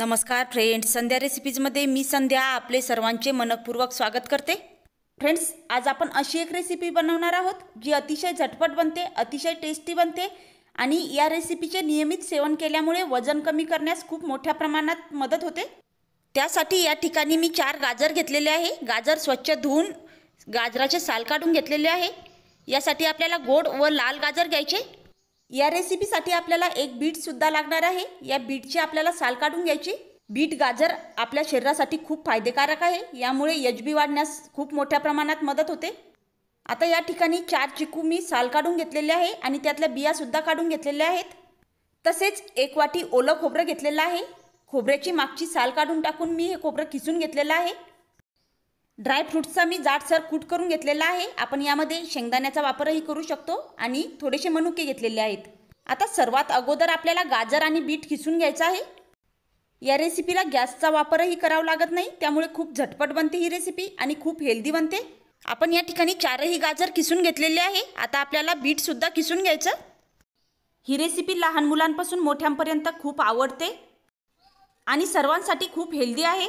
नमस्कार फ्रेंड्स संध्या रेसिपीजमध्ये मी संध्या आपले सर्वांचे मनपूर्वक स्वागत करते फ्रेंड्स आज आपण अशी एक रेसिपी बनवणार आहोत जी अतिशय झटपट बनते अतिशय टेस्टी बनते आणि या रेसिपीचे नियमित सेवन केल्यामुळे वजन कमी करण्यास खूप मोठ्या प्रमाणात मदत होते त्यासाठी या ठिकाणी मी चार गाजर घेतलेले आहे गाजर स्वच्छ धुवून गाजराचे साल काढून घेतलेले आहे यासाठी आपल्याला गोड व लाल गाजर घ्यायचे या रेसिपीसाठी आपल्याला एक बीटसुद्धा लागणार आहे या बीटची आपल्याला साल काढून घ्यायची बीट गाजर आपल्या शरीरासाठी खूप फायदेकारक आहे यामुळे यजबी वाढण्यास खूप मोठ्या प्रमाणात मदत होते आता या ठिकाणी चार चिकू मी साल काढून घेतलेले आहे आणि त्यातल्या बियासुद्धा काढून घेतलेल्या आहेत तसेच एक वाटी ओलं खोबरं घेतलेलं आहे खोबऱ्याची मागची साल काढून टाकून मी हे खोबरं किसून घेतलेलं आहे ड्रायफ्रूट्सचा मी जाडसर कूट करून घेतलेला आहे आपण यामध्ये शेंगदाण्याचा वापरही करू शकतो आणि थोडेसे मनुके घेतलेले आहेत आता सर्वात अगोदर आपल्याला गाजर आणि बीट खिसून घ्यायचं आहे या रेसिपीला गॅसचा वापरही करावा लागत नाही त्यामुळे खूप झटपट बनते ही रेसिपी आणि खूप हेल्दी बनते आपण या ठिकाणी चारही गाजर किसून घेतलेले आहे आता आपल्याला बीटसुद्धा किसून घ्यायचं ही रेसिपी लहान मुलांपासून मोठ्यांपर्यंत खूप आवडते आणि सर्वांसाठी खूप हेल्दी आहे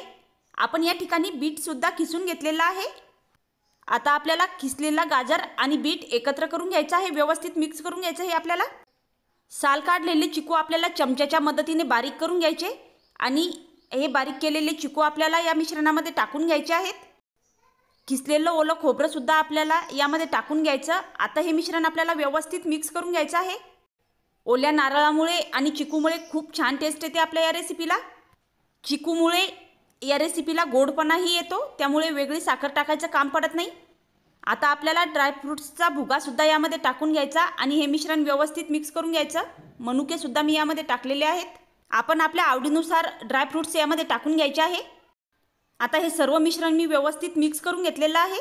आपण या ठिकाणी बीटसुद्धा खिसून घेतलेला आहे आता आपल्याला खिसलेला गाजर आणि बीट एकत्र करून घ्यायचं आहे व्यवस्थित मिक्स करून घ्यायचं आहे आपल्याला साल काढलेले चिकू आपल्याला चमच्याच्या मदतीने बारीक करून घ्यायचे आणि हे बारीक केलेले चिकू आपल्याला या मिश्रणामध्ये टाकून घ्यायचे आहेत खिसलेलं ओलं खोबरंसुद्धा आपल्याला यामध्ये टाकून घ्यायचं आता हे मिश्रण आपल्याला व्यवस्थित मिक्स करून घ्यायचं आहे ओल्या नारळामुळे आणि चिकूमुळे खूप छान टेस्ट येते आपल्या या रेसिपीला चिकूमुळे या रेसिपीला गोडपणाही येतो त्यामुळे वेगळी साखर टाकायचं काम पडत नाही आता आपल्याला ड्रायफ्रूट्सचा भुगासुद्धा यामध्ये टाकून घ्यायचा आणि हे मिश्रण व्यवस्थित मिक्स करून घ्यायचं मनुकेसुद्धा मी यामध्ये टाकलेले आहेत आपण आपल्या आवडीनुसार ड्रायफ्रूट्स यामध्ये टाकून घ्यायचे आहे आता हे सर्व मिश्रण मी व्यवस्थित मिक्स करून घेतलेलं आहे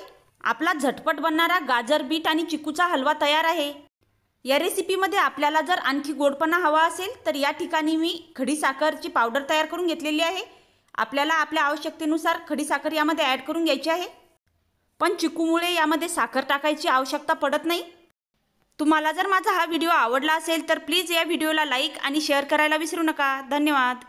आपला झटपट बनणारा गाजर बीट आणि चिकूचा हलवा तयार आहे या रेसिपीमध्ये आपल्याला जर आणखी गोडपणा हवा असेल तर या ठिकाणी मी खडी साखरची पावडर तयार करून घेतलेली आहे आपल्याला आपल्या आवश्यकतेनुसार खडीसाखर यामध्ये ॲड करून घ्यायची आहे पण चिकूमुळे यामध्ये साखर टाकायची आवश्यकता पडत नाही तुम्हाला जर माझा हा व्हिडिओ आवडला असेल तर प्लीज या व्हिडिओला लाईक आणि शेअर करायला विसरू नका धन्यवाद